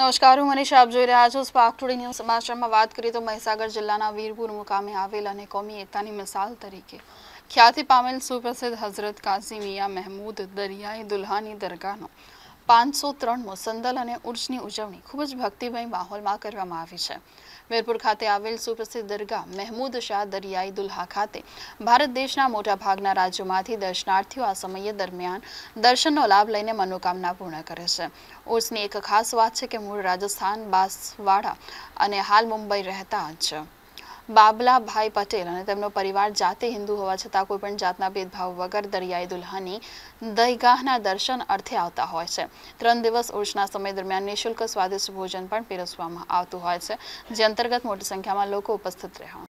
નમસ્કાર હું મનીષ આપ જોઈ રહ્યા છો સ્પાર્ક ટુડે ન્યૂઝ સમાચારમાં વાત કરીએ તો મહીસાગર જિલ્લાના વીરપુર મુકામે આવેલ અને કોમી એકતાની મિસાલ તરીકે ખ્યાતિ પામેલ સુપ્રસિદ્ધ હઝરત કાઝી મિયા મહેમૂદ દરિયાઈ દુલ્હાની દરગાહનો પાંચસો ત્રણમો સંદલ અને ઉર્જની ઉજવણી ખૂબ જ ભક્તિમય માહોલમાં કરવામાં આવી છે વીરપુર ખાતે આવેલ સુપ્રસિદ્ધ દરગાહ મહેમૂદ શાહ દરિયાઈ દુલ્હા ખાતે ભારત દેશના મોટા ભાગના રાજ્યોમાંથી દર્શનાર્થીઓ આ સમયે દરમિયાન દર્શનનો લાભ લઈને મનોકામના પૂર્ણ કરે છે ઉર્સની એક ખાસ વાત છે કે મૂળ રાજસ્થાન બાસવાડા અને હાલ મુંબઈ રહેતા જ છે બાબલાભાઈ પટેલ અને તેમનો પરિવાર જાતે હિન્દુ હોવા છતાં કોઈપણ જાતના ભેદભાવ વગર દરિયાઈ દુલ્હની દઈગાહના દર્શન અર્થે આવતા હોય છે ત્રણ દિવસ ઓછના સમય દરમિયાન નિઃશુલ્ક સ્વાદિષ્ટ ભોજન પણ પીરસવામાં આવતું હોય છે જે અંતર્ગત મોટી સંખ્યામાં લોકો ઉપસ્થિત રહ્યા